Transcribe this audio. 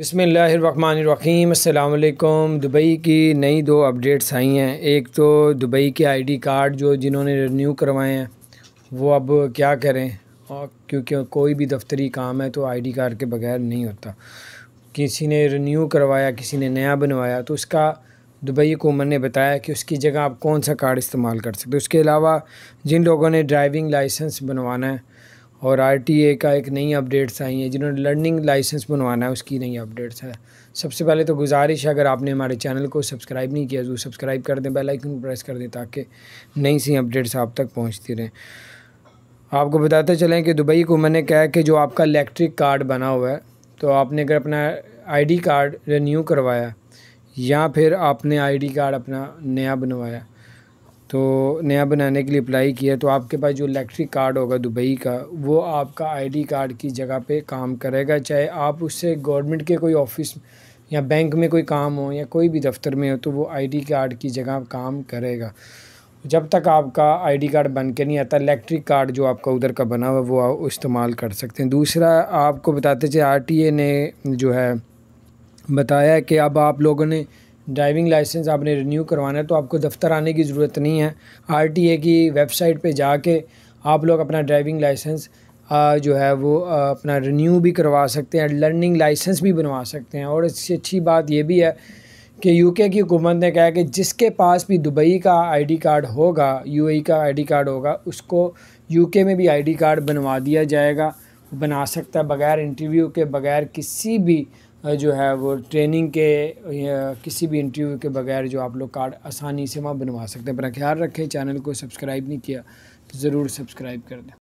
बसमीम अल्लाम दुबई की नई दो अपडेट्स आई हैं एक तो दुबई के आईडी कार्ड जो जिन्होंने रिन्यू करवाए हैं वो अब क्या करें और क्योंकि कोई भी दफ्तरी काम है तो आईडी कार्ड के बगैर नहीं होता किसी ने रिन्यू करवाया किसी ने नया बनवाया तो उसका दुबई हुकूमत ने बताया कि उसकी जगह आप कौन सा कार्ड इस्तेमाल कर सकते उसके अलावा जिन लोगों ने ड्राइविंग लाइसेंस बनवाना है और आरटीए का एक नई अपडेट्स आई हैं जिन्होंने लर्निंग लाइसेंस बनवाना है उसकी नई अपडेट्स है सबसे पहले तो गुजारिश है अगर आपने हमारे चैनल को सब्सक्राइब नहीं किया तो सब्सक्राइब कर दें बेल आइकन प्रेस कर दें ताकि नई सी अपडेट्स आप तक पहुँचती रहें आपको बताते चलें कि दुबई को मैंने कहा कि जो आपका इलेक्ट्रिक कार्ड बना हुआ है तो आपने अगर अपना आईडी कार्ड रिन्यू करवाया या फिर आपने आईडी कार्ड अपना नया बनवाया तो नया बनाने के लिए अप्लाई किया तो आपके पास जो इलेक्ट्रिक कार्ड होगा दुबई का वो आपका आईडी कार्ड की जगह पे काम करेगा चाहे आप उससे गवर्नमेंट के कोई ऑफिस या बैंक में कोई काम हो या कोई भी दफ्तर में हो तो वो आईडी कार्ड की जगह काम करेगा जब तक आपका आईडी कार्ड बन के नहीं आता इलेक्ट्रिक कार्ड जो आपका उधर का बना हुआ वो आप इस्तेमाल कर सकते हैं दूसरा आपको बताते थे आर ने जो है बताया कि अब आप लोगों ने ड्राइविंग लाइसेंस आपने रिन्यू करवाना है तो आपको दफ्तर आने की ज़रूरत नहीं है आरटीए की वेबसाइट पे जाके आप लोग अपना ड्राइविंग लाइसेंस जो है वो अपना रिन्यू भी करवा सकते हैं लर्निंग लाइसेंस भी बनवा सकते हैं और इससे अच्छी बात यह भी है कि यूके की हुकूमत ने कहा कि जिसके पास भी दुबई का आईडी कार्ड होगा यूएई e का आईडी कार्ड होगा उसको यूके में भी आईडी कार्ड बनवा दिया जाएगा बना सकता है बगैर इंटरव्यू के बगैर किसी भी जो है वो ट्रेनिंग के या किसी भी इंटरव्यू के बगैर जो आप लोग कार्ड आसानी से वहाँ बनवा सकते हैं अपना ख्याल रखें चैनल को सब्सक्राइब नहीं किया तो ज़रूर सब्सक्राइब कर दें